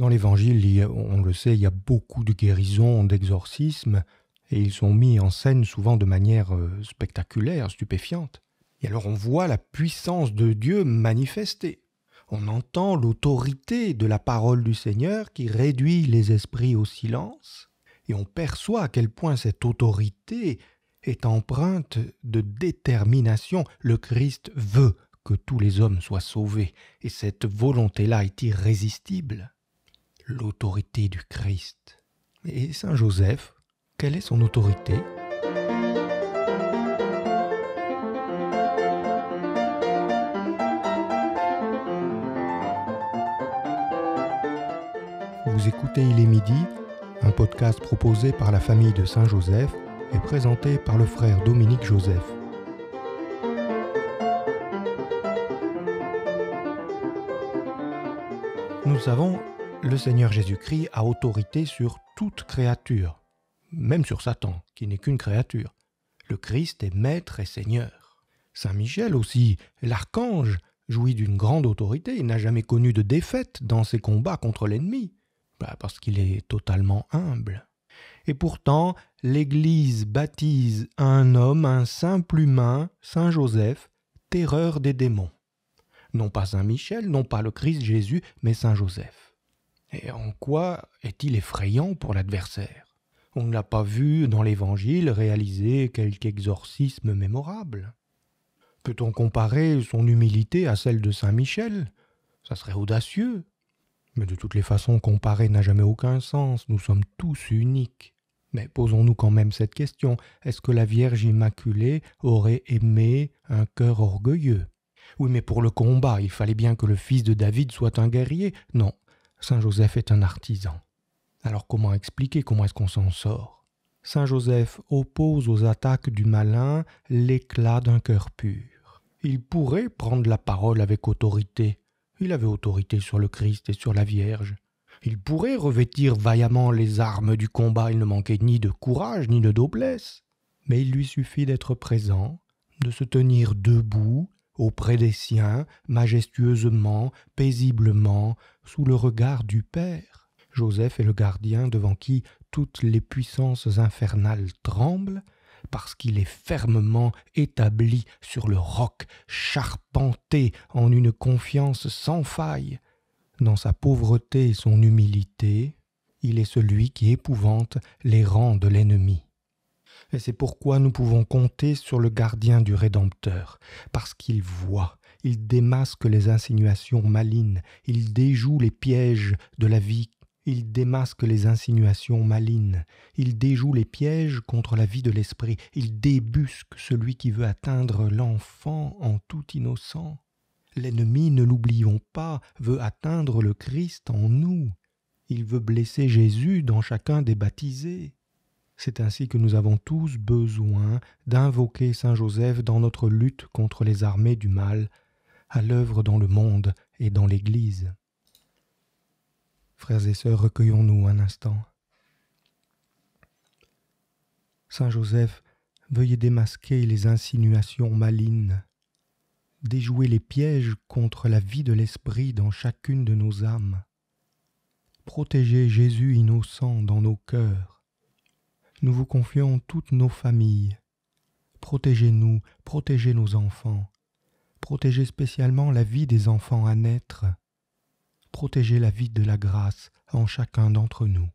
Dans l'Évangile, on le sait, il y a beaucoup de guérisons, d'exorcismes, et ils sont mis en scène souvent de manière euh, spectaculaire, stupéfiante. Et alors on voit la puissance de Dieu manifestée. On entend l'autorité de la parole du Seigneur qui réduit les esprits au silence, et on perçoit à quel point cette autorité est empreinte de détermination. Le Christ veut que tous les hommes soient sauvés, et cette volonté-là est irrésistible l'autorité du Christ. Et Saint Joseph, quelle est son autorité Vous écoutez Il est midi, un podcast proposé par la famille de Saint Joseph et présenté par le frère Dominique Joseph. Nous savons le Seigneur Jésus-Christ a autorité sur toute créature, même sur Satan, qui n'est qu'une créature. Le Christ est maître et Seigneur. Saint Michel aussi, l'archange, jouit d'une grande autorité, et n'a jamais connu de défaite dans ses combats contre l'ennemi, bah, parce qu'il est totalement humble. Et pourtant, l'Église baptise un homme, un simple humain, Saint Joseph, terreur des démons. Non pas Saint Michel, non pas le Christ Jésus, mais Saint Joseph. Et en quoi est-il effrayant pour l'adversaire On ne l'a pas vu dans l'Évangile réaliser quelque exorcisme mémorable. Peut-on comparer son humilité à celle de Saint Michel Ça serait audacieux. Mais de toutes les façons, comparer n'a jamais aucun sens, nous sommes tous uniques. Mais posons-nous quand même cette question, est-ce que la Vierge Immaculée aurait aimé un cœur orgueilleux Oui, mais pour le combat, il fallait bien que le fils de David soit un guerrier. Non, Saint Joseph est un artisan. Alors comment expliquer comment est-ce qu'on s'en sort Saint Joseph oppose aux attaques du malin l'éclat d'un cœur pur. Il pourrait prendre la parole avec autorité. Il avait autorité sur le Christ et sur la Vierge. Il pourrait revêtir vaillamment les armes du combat, il ne manquait ni de courage ni de noblesse. Mais il lui suffit d'être présent, de se tenir debout auprès des siens, majestueusement, paisiblement, sous le regard du Père. Joseph est le gardien devant qui toutes les puissances infernales tremblent, parce qu'il est fermement établi sur le roc, charpenté en une confiance sans faille. Dans sa pauvreté et son humilité, il est celui qui épouvante les rangs de l'ennemi. Et c'est pourquoi nous pouvons compter sur le gardien du Rédempteur, parce qu'il voit, il démasque les insinuations malines, il déjoue les pièges de la vie, il démasque les insinuations malines, il déjoue les pièges contre la vie de l'esprit, il débusque celui qui veut atteindre l'enfant en tout innocent. L'ennemi, ne l'oublions pas, veut atteindre le Christ en nous. Il veut blesser Jésus dans chacun des baptisés. C'est ainsi que nous avons tous besoin d'invoquer Saint Joseph dans notre lutte contre les armées du mal, à l'œuvre dans le monde et dans l'Église. Frères et sœurs, recueillons-nous un instant. Saint Joseph, veuillez démasquer les insinuations malignes, déjouer les pièges contre la vie de l'Esprit dans chacune de nos âmes, protéger Jésus innocent dans nos cœurs, nous vous confions toutes nos familles. Protégez-nous, protégez nos enfants. Protégez spécialement la vie des enfants à naître. Protégez la vie de la grâce en chacun d'entre nous.